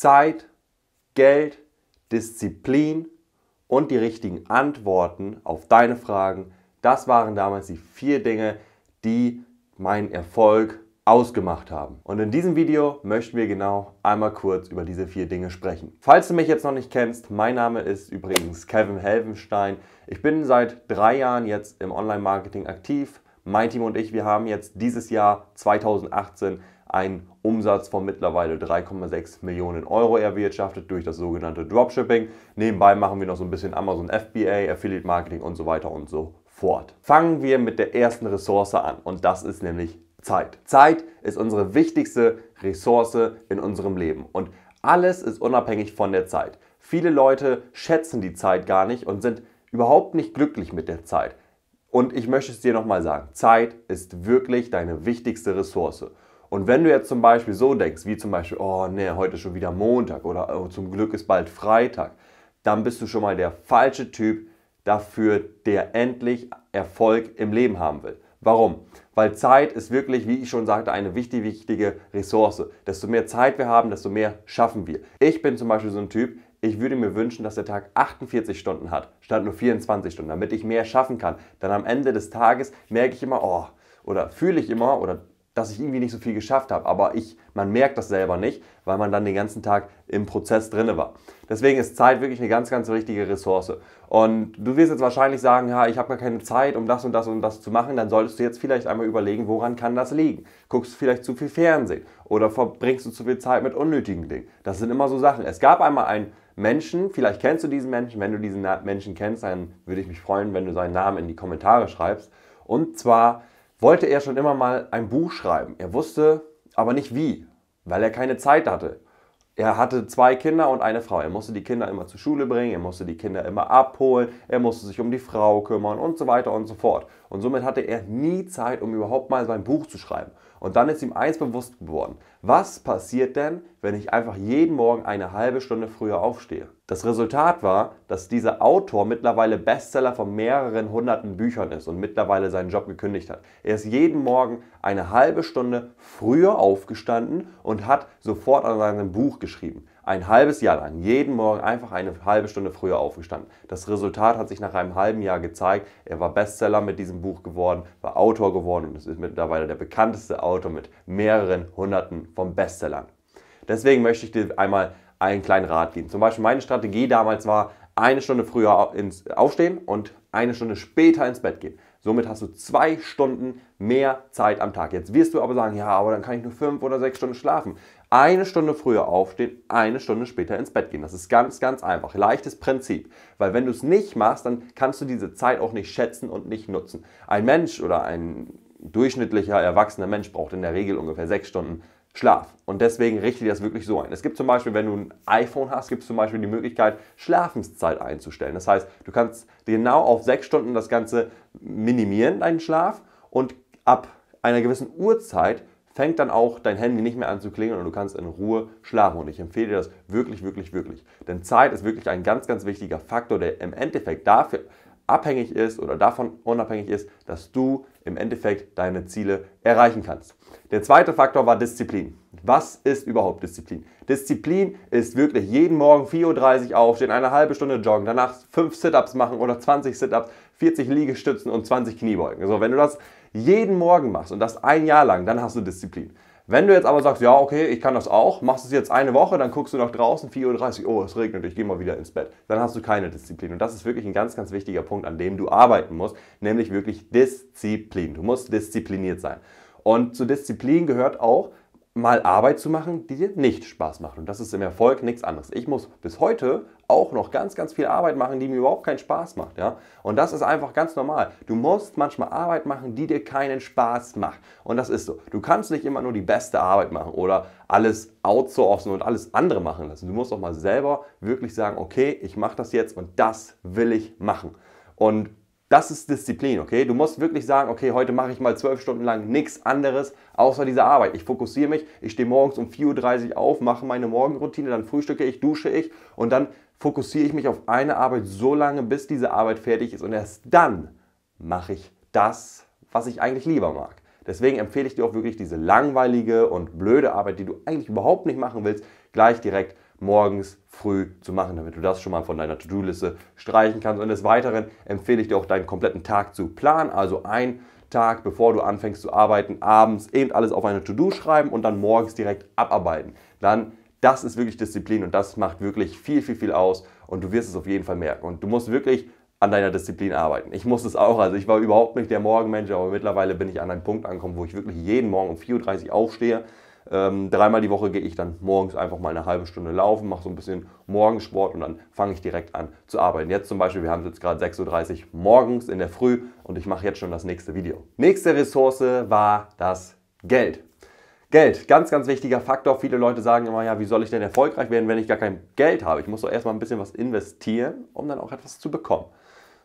Zeit, Geld, Disziplin und die richtigen Antworten auf deine Fragen, das waren damals die vier Dinge, die meinen Erfolg ausgemacht haben. Und in diesem Video möchten wir genau einmal kurz über diese vier Dinge sprechen. Falls du mich jetzt noch nicht kennst, mein Name ist übrigens Kevin Helvenstein. Ich bin seit drei Jahren jetzt im Online-Marketing aktiv. Mein Team und ich, wir haben jetzt dieses Jahr 2018 einen Umsatz von mittlerweile 3,6 Millionen Euro erwirtschaftet durch das sogenannte Dropshipping. Nebenbei machen wir noch so ein bisschen Amazon FBA, Affiliate Marketing und so weiter und so fort. Fangen wir mit der ersten Ressource an und das ist nämlich Zeit. Zeit ist unsere wichtigste Ressource in unserem Leben und alles ist unabhängig von der Zeit. Viele Leute schätzen die Zeit gar nicht und sind überhaupt nicht glücklich mit der Zeit. Und ich möchte es dir nochmal sagen, Zeit ist wirklich deine wichtigste Ressource. Und wenn du jetzt zum Beispiel so denkst, wie zum Beispiel, oh nee, heute ist schon wieder Montag oder oh, zum Glück ist bald Freitag, dann bist du schon mal der falsche Typ dafür, der endlich Erfolg im Leben haben will. Warum? Weil Zeit ist wirklich, wie ich schon sagte, eine wichtige, wichtige Ressource. Desto mehr Zeit wir haben, desto mehr schaffen wir. Ich bin zum Beispiel so ein Typ, ich würde mir wünschen, dass der Tag 48 Stunden hat, statt nur 24 Stunden, damit ich mehr schaffen kann. Dann am Ende des Tages merke ich immer, oh, oder fühle ich immer, oder dass ich irgendwie nicht so viel geschafft habe. Aber ich, man merkt das selber nicht, weil man dann den ganzen Tag im Prozess drin war. Deswegen ist Zeit wirklich eine ganz, ganz wichtige Ressource. Und du wirst jetzt wahrscheinlich sagen, ja, ich habe gar keine Zeit, um das und das und das zu machen. Dann solltest du jetzt vielleicht einmal überlegen, woran kann das liegen? Guckst du vielleicht zu viel Fernsehen oder verbringst du zu viel Zeit mit unnötigen Dingen? Das sind immer so Sachen. Es gab einmal einen Menschen, vielleicht kennst du diesen Menschen. Wenn du diesen Menschen kennst, dann würde ich mich freuen, wenn du seinen Namen in die Kommentare schreibst. Und zwar wollte er schon immer mal ein Buch schreiben. Er wusste aber nicht wie, weil er keine Zeit hatte. Er hatte zwei Kinder und eine Frau. Er musste die Kinder immer zur Schule bringen, er musste die Kinder immer abholen, er musste sich um die Frau kümmern und so weiter und so fort. Und somit hatte er nie Zeit, um überhaupt mal sein Buch zu schreiben. Und dann ist ihm eins bewusst geworden. Was passiert denn, wenn ich einfach jeden Morgen eine halbe Stunde früher aufstehe? Das Resultat war, dass dieser Autor mittlerweile Bestseller von mehreren hunderten Büchern ist und mittlerweile seinen Job gekündigt hat. Er ist jeden Morgen eine halbe Stunde früher aufgestanden und hat sofort an seinem Buch geschrieben ein halbes Jahr lang jeden Morgen einfach eine halbe Stunde früher aufgestanden. Das Resultat hat sich nach einem halben Jahr gezeigt. Er war Bestseller mit diesem Buch geworden, war Autor geworden und es ist mittlerweile der bekannteste Autor mit mehreren Hunderten von Bestsellern. Deswegen möchte ich dir einmal einen kleinen Rat geben. Zum Beispiel meine Strategie damals war, eine Stunde früher ins aufstehen und eine Stunde später ins Bett gehen. Somit hast du zwei Stunden mehr Zeit am Tag. Jetzt wirst du aber sagen, ja, aber dann kann ich nur fünf oder sechs Stunden schlafen. Eine Stunde früher aufstehen, eine Stunde später ins Bett gehen. Das ist ganz, ganz einfach. Leichtes Prinzip. Weil wenn du es nicht machst, dann kannst du diese Zeit auch nicht schätzen und nicht nutzen. Ein Mensch oder ein durchschnittlicher erwachsener Mensch braucht in der Regel ungefähr sechs Stunden Schlaf. Und deswegen richte ich das wirklich so ein. Es gibt zum Beispiel, wenn du ein iPhone hast, gibt es zum Beispiel die Möglichkeit, Schlafenszeit einzustellen. Das heißt, du kannst genau auf sechs Stunden das Ganze minimieren, deinen Schlaf, und ab einer gewissen Uhrzeit fängt dann auch dein Handy nicht mehr an zu klingeln und du kannst in Ruhe schlafen. Und ich empfehle dir das wirklich, wirklich, wirklich. Denn Zeit ist wirklich ein ganz, ganz wichtiger Faktor, der im Endeffekt dafür abhängig ist oder davon unabhängig ist, dass du im Endeffekt deine Ziele erreichen kannst. Der zweite Faktor war Disziplin. Was ist überhaupt Disziplin? Disziplin ist wirklich jeden Morgen 4.30 Uhr aufstehen, eine halbe Stunde joggen, danach 5 Sit-Ups machen oder 20 Sit-Ups, 40 Liegestützen und 20 Kniebeugen. So, wenn du das jeden Morgen machst und das ein Jahr lang, dann hast du Disziplin. Wenn du jetzt aber sagst, ja, okay, ich kann das auch, machst es jetzt eine Woche, dann guckst du nach draußen, 4.30 Uhr, oh, es regnet, ich gehe mal wieder ins Bett. Dann hast du keine Disziplin. Und das ist wirklich ein ganz, ganz wichtiger Punkt, an dem du arbeiten musst, nämlich wirklich Disziplin. Du musst diszipliniert sein. Und zu Disziplin gehört auch, mal Arbeit zu machen, die dir nicht Spaß macht. Und das ist im Erfolg nichts anderes. Ich muss bis heute auch noch ganz, ganz viel Arbeit machen, die mir überhaupt keinen Spaß macht. Ja? Und das ist einfach ganz normal. Du musst manchmal Arbeit machen, die dir keinen Spaß macht. Und das ist so. Du kannst nicht immer nur die beste Arbeit machen oder alles outsourcen und alles andere machen lassen. Du musst auch mal selber wirklich sagen, okay, ich mache das jetzt und das will ich machen. Und das ist Disziplin, okay? Du musst wirklich sagen, okay, heute mache ich mal zwölf Stunden lang nichts anderes außer dieser Arbeit. Ich fokussiere mich, ich stehe morgens um 4.30 Uhr auf, mache meine Morgenroutine, dann frühstücke ich, dusche ich und dann fokussiere ich mich auf eine Arbeit so lange, bis diese Arbeit fertig ist und erst dann mache ich das, was ich eigentlich lieber mag. Deswegen empfehle ich dir auch wirklich diese langweilige und blöde Arbeit, die du eigentlich überhaupt nicht machen willst, gleich direkt morgens früh zu machen, damit du das schon mal von deiner To-Do-Liste streichen kannst. Und des Weiteren empfehle ich dir auch deinen kompletten Tag zu planen, also ein Tag, bevor du anfängst zu arbeiten, abends eben alles auf eine To-Do schreiben und dann morgens direkt abarbeiten. Dann das ist wirklich Disziplin und das macht wirklich viel, viel, viel aus und du wirst es auf jeden Fall merken. Und du musst wirklich an deiner Disziplin arbeiten. Ich musste es auch. Also ich war überhaupt nicht der Morgenmensch, aber mittlerweile bin ich an einem Punkt angekommen, wo ich wirklich jeden Morgen um 4.30 Uhr aufstehe. Ähm, dreimal die Woche gehe ich dann morgens einfach mal eine halbe Stunde laufen, mache so ein bisschen Morgensport und dann fange ich direkt an zu arbeiten. Jetzt zum Beispiel, wir haben es jetzt gerade 6.30 Uhr morgens in der Früh und ich mache jetzt schon das nächste Video. Nächste Ressource war das Geld. Geld, ganz, ganz wichtiger Faktor. Viele Leute sagen immer, ja, wie soll ich denn erfolgreich werden, wenn ich gar kein Geld habe? Ich muss doch erstmal ein bisschen was investieren, um dann auch etwas zu bekommen.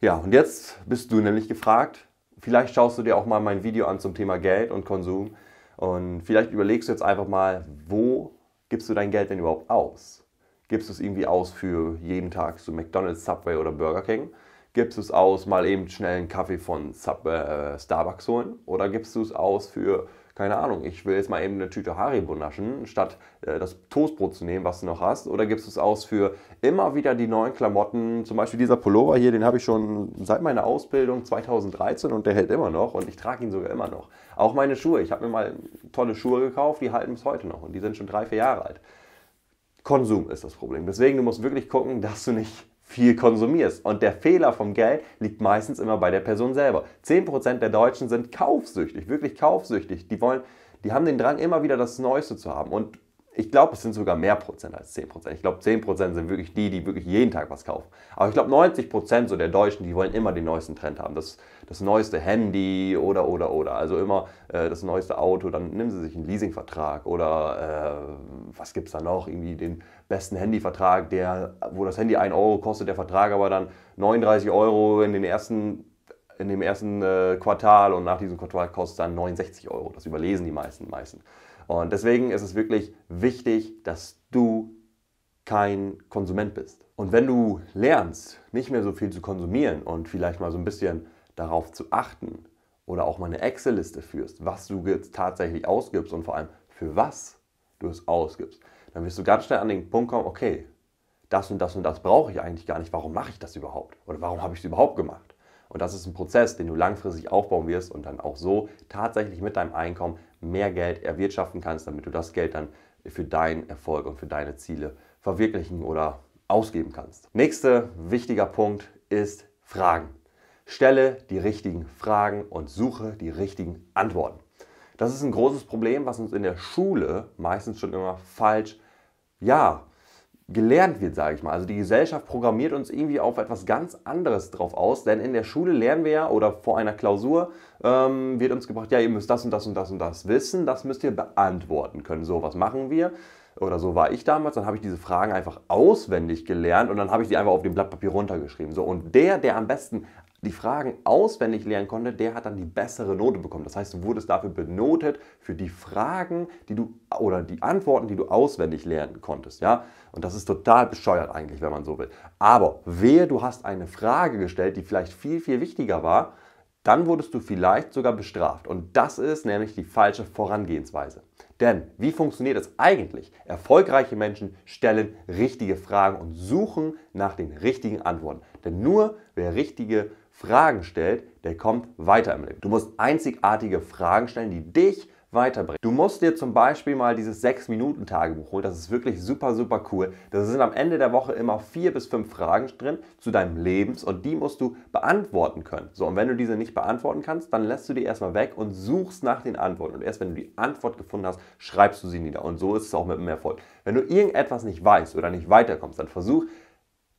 Ja, und jetzt bist du nämlich gefragt, vielleicht schaust du dir auch mal mein Video an zum Thema Geld und Konsum und vielleicht überlegst du jetzt einfach mal, wo gibst du dein Geld denn überhaupt aus? Gibst du es irgendwie aus für jeden Tag zu so McDonald's, Subway oder Burger King? Gibst du es aus, mal eben schnell einen Kaffee von Sub, äh, Starbucks holen? Oder gibst du es aus für keine Ahnung, ich will jetzt mal eben eine Tüte Haribo naschen, statt äh, das Toastbrot zu nehmen, was du noch hast? Oder gibst du es aus für immer wieder die neuen Klamotten? Zum Beispiel dieser Pullover hier, den habe ich schon seit meiner Ausbildung 2013 und der hält immer noch und ich trage ihn sogar immer noch. Auch meine Schuhe. Ich habe mir mal tolle Schuhe gekauft, die halten bis heute noch und die sind schon drei, vier Jahre alt. Konsum ist das Problem. Deswegen, du musst wirklich gucken, dass du nicht viel konsumierst. Und der Fehler vom Geld liegt meistens immer bei der Person selber. 10% der Deutschen sind kaufsüchtig, wirklich kaufsüchtig. Die wollen, die haben den Drang, immer wieder das Neueste zu haben. Und ich glaube, es sind sogar mehr Prozent als 10 Prozent. Ich glaube, 10 Prozent sind wirklich die, die wirklich jeden Tag was kaufen. Aber ich glaube, 90 Prozent so der Deutschen, die wollen immer den neuesten Trend haben. Das, das neueste Handy oder, oder, oder. Also immer äh, das neueste Auto. Dann nehmen sie sich einen Leasingvertrag oder äh, was gibt es da noch? Irgendwie den besten Handyvertrag, der, wo das Handy 1 Euro kostet, der Vertrag aber dann 39 Euro in den ersten in dem ersten äh, Quartal und nach diesem Quartal kostet es dann 69 Euro. Das überlesen die meisten meisten. Und deswegen ist es wirklich wichtig, dass du kein Konsument bist. Und wenn du lernst, nicht mehr so viel zu konsumieren und vielleicht mal so ein bisschen darauf zu achten oder auch mal eine Excel-Liste führst, was du jetzt tatsächlich ausgibst und vor allem für was du es ausgibst, dann wirst du ganz schnell an den Punkt kommen, okay, das und das und das brauche ich eigentlich gar nicht, warum mache ich das überhaupt? Oder warum habe ich es überhaupt gemacht? Und das ist ein Prozess, den du langfristig aufbauen wirst und dann auch so tatsächlich mit deinem Einkommen mehr Geld erwirtschaften kannst, damit du das Geld dann für deinen Erfolg und für deine Ziele verwirklichen oder ausgeben kannst. Nächster wichtiger Punkt ist Fragen. Stelle die richtigen Fragen und suche die richtigen Antworten. Das ist ein großes Problem, was uns in der Schule meistens schon immer falsch ja, gelernt wird, sage ich mal. Also die Gesellschaft programmiert uns irgendwie auf etwas ganz anderes drauf aus, denn in der Schule lernen wir ja oder vor einer Klausur ähm, wird uns gebracht, ja, ihr müsst das und das und das und das wissen, das müsst ihr beantworten können. So, was machen wir? Oder so war ich damals, dann habe ich diese Fragen einfach auswendig gelernt und dann habe ich die einfach auf dem Blatt Papier runtergeschrieben. So, und der, der am besten die Fragen auswendig lernen konnte, der hat dann die bessere Note bekommen. Das heißt, du wurdest dafür benotet für die Fragen, die du oder die Antworten, die du auswendig lernen konntest, ja? Und das ist total bescheuert eigentlich, wenn man so will. Aber wer du hast eine Frage gestellt, die vielleicht viel viel wichtiger war, dann wurdest du vielleicht sogar bestraft und das ist nämlich die falsche Vorangehensweise. Denn wie funktioniert es eigentlich? Erfolgreiche Menschen stellen richtige Fragen und suchen nach den richtigen Antworten. Denn nur wer richtige Fragen stellt, der kommt weiter im Leben. Du musst einzigartige Fragen stellen, die dich weiterbringen. Du musst dir zum Beispiel mal dieses 6-Minuten-Tagebuch holen. Das ist wirklich super, super cool. Da sind am Ende der Woche immer vier bis fünf Fragen drin zu deinem Lebens und die musst du beantworten können. So, und wenn du diese nicht beantworten kannst, dann lässt du die erstmal weg und suchst nach den Antworten. Und erst wenn du die Antwort gefunden hast, schreibst du sie nieder. Und so ist es auch mit dem Erfolg. Wenn du irgendetwas nicht weißt oder nicht weiterkommst, dann versuch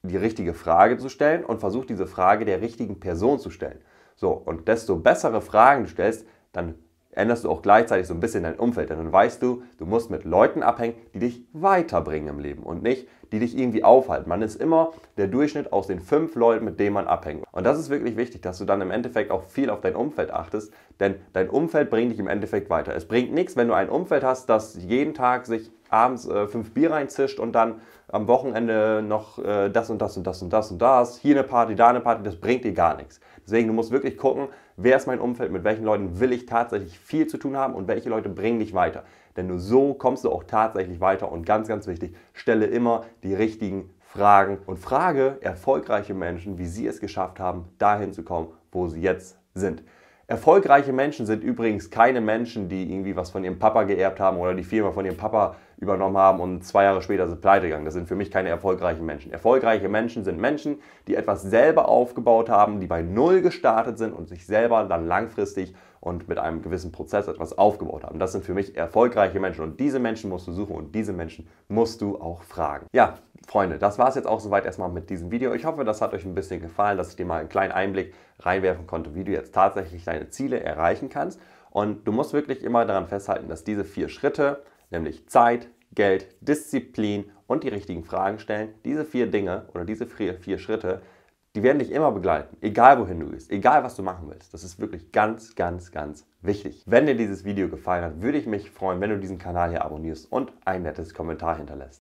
die richtige Frage zu stellen und versuch diese Frage der richtigen Person zu stellen. So, und desto bessere Fragen du stellst, dann änderst du auch gleichzeitig so ein bisschen dein Umfeld. Denn dann weißt du, du musst mit Leuten abhängen, die dich weiterbringen im Leben und nicht, die dich irgendwie aufhalten. Man ist immer der Durchschnitt aus den fünf Leuten, mit denen man abhängt. Und das ist wirklich wichtig, dass du dann im Endeffekt auch viel auf dein Umfeld achtest, denn dein Umfeld bringt dich im Endeffekt weiter. Es bringt nichts, wenn du ein Umfeld hast, das jeden Tag sich abends äh, fünf Bier reinzischt und dann am Wochenende noch äh, das und das und das und das und das, hier eine Party, da eine Party, das bringt dir gar nichts. Deswegen, du musst wirklich gucken, Wer ist mein Umfeld? Mit welchen Leuten will ich tatsächlich viel zu tun haben und welche Leute bringen dich weiter? Denn nur so kommst du auch tatsächlich weiter. Und ganz, ganz wichtig, stelle immer die richtigen Fragen und frage erfolgreiche Menschen, wie sie es geschafft haben, dahin zu kommen, wo sie jetzt sind. Erfolgreiche Menschen sind übrigens keine Menschen, die irgendwie was von ihrem Papa geerbt haben oder die Firma von ihrem Papa äh, übernommen haben und zwei Jahre später sind pleite gegangen. Das sind für mich keine erfolgreichen Menschen. Erfolgreiche Menschen sind Menschen, die etwas selber aufgebaut haben, die bei Null gestartet sind und sich selber dann langfristig und mit einem gewissen Prozess etwas aufgebaut haben. Das sind für mich erfolgreiche Menschen und diese Menschen musst du suchen und diese Menschen musst du auch fragen. Ja, Freunde, das war es jetzt auch soweit erstmal mit diesem Video. Ich hoffe, das hat euch ein bisschen gefallen, dass ich dir mal einen kleinen Einblick reinwerfen konnte, wie du jetzt tatsächlich deine Ziele erreichen kannst. Und du musst wirklich immer daran festhalten, dass diese vier Schritte nämlich Zeit, Geld, Disziplin und die richtigen Fragen stellen. Diese vier Dinge oder diese vier, vier Schritte, die werden dich immer begleiten, egal wohin du gehst, egal was du machen willst. Das ist wirklich ganz, ganz, ganz wichtig. Wenn dir dieses Video gefallen hat, würde ich mich freuen, wenn du diesen Kanal hier abonnierst und ein nettes Kommentar hinterlässt.